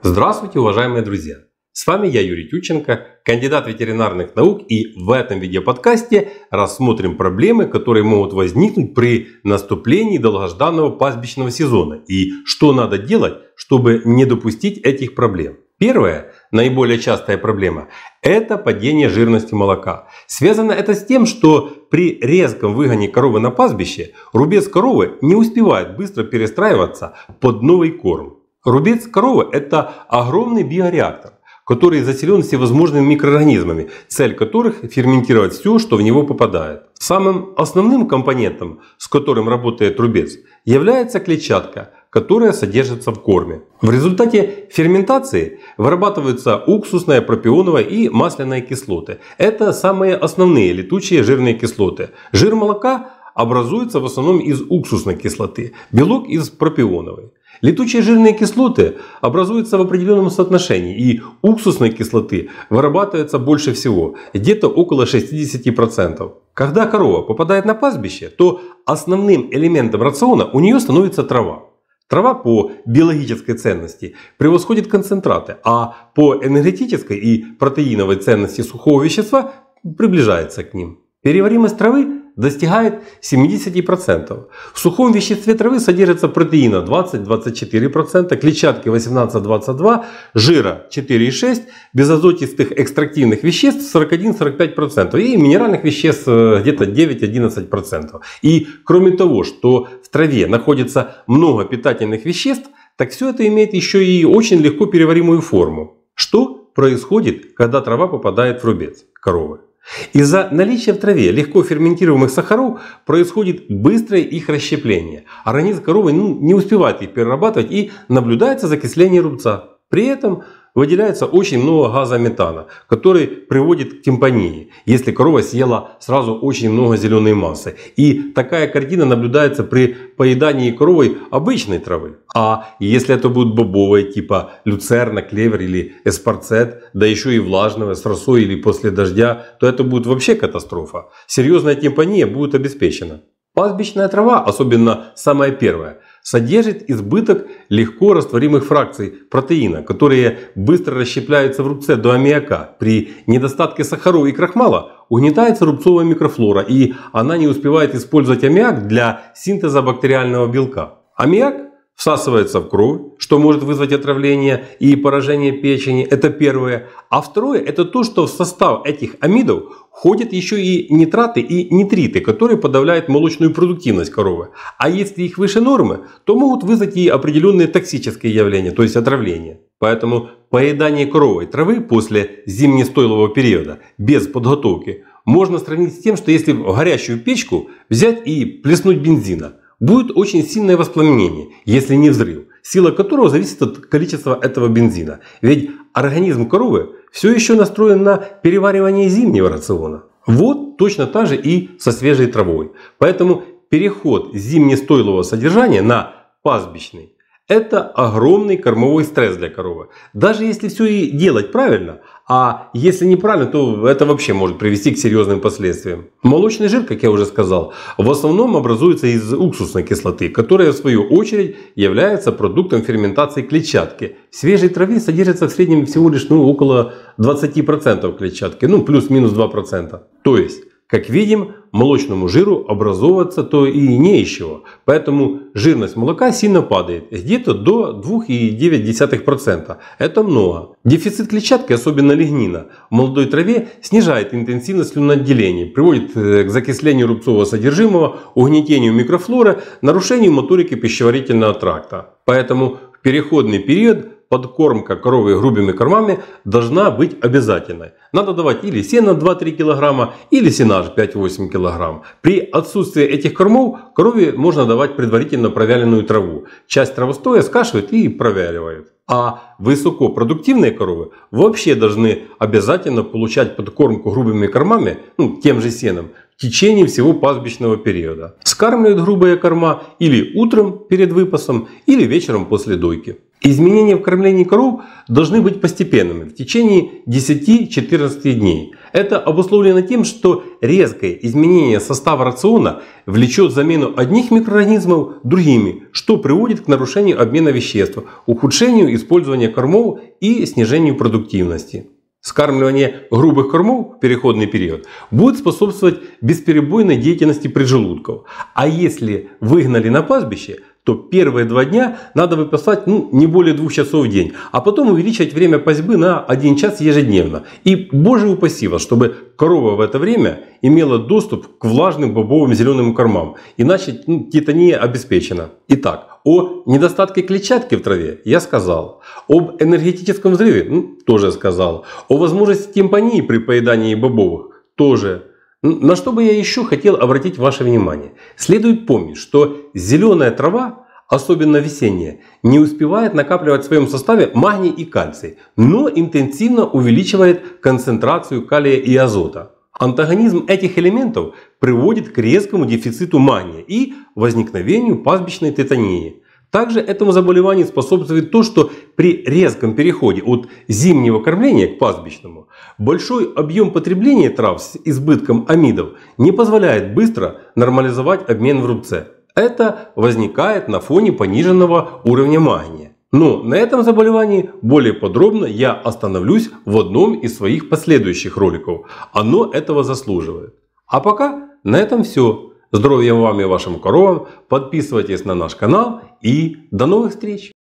Здравствуйте, уважаемые друзья! С вами я, Юрий Тюченко, кандидат ветеринарных наук, и в этом видеоподкасте рассмотрим проблемы, которые могут возникнуть при наступлении долгожданного пастбищного сезона и что надо делать, чтобы не допустить этих проблем. Первое, наиболее частая проблема – это падение жирности молока. Связано это с тем, что при резком выгоне коровы на пастбище рубец коровы не успевает быстро перестраиваться под новый корм. Рубец коровы – это огромный биореактор, который заселен всевозможными микроорганизмами, цель которых – ферментировать все, что в него попадает. Самым основным компонентом, с которым работает рубец, является клетчатка, которая содержится в корме. В результате ферментации вырабатываются уксусная, пропионовая и масляная кислоты. Это самые основные летучие жирные кислоты. Жир молока образуется в основном из уксусной кислоты, белок из пропионовой. Летучие жирные кислоты образуются в определенном соотношении, и уксусной кислоты вырабатывается больше всего, где-то около 60%. Когда корова попадает на пастбище, то основным элементом рациона у нее становится трава. Трава по биологической ценности превосходит концентраты, а по энергетической и протеиновой ценности сухого вещества приближается к ним. Переваримость травы достигает 70%. В сухом веществе травы содержится протеина 20-24%, клетчатки 18-22%, жира 4,6%, безазотистых экстрактивных веществ 41-45% и минеральных веществ где-то 9-11%. И кроме того, что в траве находится много питательных веществ, так все это имеет еще и очень легко переваримую форму. Что происходит, когда трава попадает в рубец коровы? Из-за наличия в траве легко ферментируемых сахаров происходит быстрое их расщепление. Организм коровы ну, не успевает их перерабатывать и наблюдается закисление рубца. При этом выделяется очень много газа метана, который приводит к тимпании, если корова съела сразу очень много зеленой массы. И такая картина наблюдается при поедании коровой обычной травы. А если это будут бобовые типа люцерна, клевер или эспарцет, да еще и влажного с росой или после дождя, то это будет вообще катастрофа. Серьезная тимпания будет обеспечена. Пастбищная трава, особенно самая первая, содержит избыток легко растворимых фракций протеина, которые быстро расщепляются в рубце до аммиака. При недостатке сахаров и крахмала угнетается рубцовая микрофлора, и она не успевает использовать аммиак для синтеза бактериального белка. Аммиак всасывается в кровь, что может вызвать отравление и поражение печени. Это первое. А второе – это то, что в состав этих амидов входят еще и нитраты и нитриты, которые подавляют молочную продуктивность коровы. А если их выше нормы, то могут вызвать и определенные токсические явления, то есть отравление. Поэтому поедание коровой травы после зимнестойлого периода без подготовки можно сравнить с тем, что если в горячую печку взять и плеснуть бензина – будет очень сильное воспламенение, если не взрыв, сила которого зависит от количества этого бензина. Ведь организм коровы все еще настроен на переваривание зимнего рациона. Вот точно так же и со свежей травой. Поэтому переход зимнестойлового содержания на пастбищный – это огромный кормовой стресс для коровы. Даже если все и делать правильно – а если неправильно, то это вообще может привести к серьезным последствиям. Молочный жир, как я уже сказал, в основном образуется из уксусной кислоты, которая в свою очередь является продуктом ферментации клетчатки. В свежей траве содержится в среднем всего лишь ну, около 20% клетчатки, ну плюс-минус 2%. То есть, как видим, молочному жиру образовываться-то и не из чего. Поэтому жирность молока сильно падает, где-то до 2,9%. Это много. Дефицит клетчатки, особенно лигнина, в молодой траве снижает интенсивность слюноотделения, приводит э, к закислению рубцового содержимого, угнетению микрофлоры, нарушению моторики пищеварительного тракта. Поэтому в переходный период подкормка коровы грубыми кормами должна быть обязательной. Надо давать или сено 2-3 кг, или сенаж 5-8 кг. При отсутствии этих кормов корове можно давать предварительно провяленную траву. Часть травостоя скашивает и провяливают. А высокопродуктивные коровы вообще должны обязательно получать подкормку грубыми кормами, ну, тем же сеном, в течение всего пастбищного периода. Скармливают грубые корма или утром перед выпасом, или вечером после дойки. Изменения в кормлении коров должны быть постепенными, в течение 10-14 дней. Это обусловлено тем, что резкое изменение состава рациона влечет замену одних микроорганизмов другими, что приводит к нарушению обмена веществ, ухудшению использования кормов и снижению продуктивности. Скармливание грубых кормов в переходный период будет способствовать бесперебойной деятельности преджелудков. А если выгнали на пастбище, то первые два дня надо выписать ну, не более двух часов в день, а потом увеличивать время пасьбы на один час ежедневно. И, боже упаси вас, чтобы корова в это время имела доступ к влажным бобовым зеленым кормам, иначе ну, кетония обеспечена. Итак, о недостатке клетчатки в траве я сказал, об энергетическом взрыве ну, тоже сказал, о возможности тимпании при поедании бобовых тоже на что бы я еще хотел обратить ваше внимание. Следует помнить, что зеленая трава, особенно весенняя, не успевает накапливать в своем составе магний и кальций, но интенсивно увеличивает концентрацию калия и азота. Антагонизм этих элементов приводит к резкому дефициту магния и возникновению пастбищной тетании – также этому заболеванию способствует то, что при резком переходе от зимнего кормления к пастбищному большой объем потребления трав с избытком амидов не позволяет быстро нормализовать обмен в рубце. Это возникает на фоне пониженного уровня магния. Но на этом заболевании более подробно я остановлюсь в одном из своих последующих роликов. Оно этого заслуживает. А пока на этом все. Здоровья вам и вашим коровам. Подписывайтесь на наш канал и до новых встреч!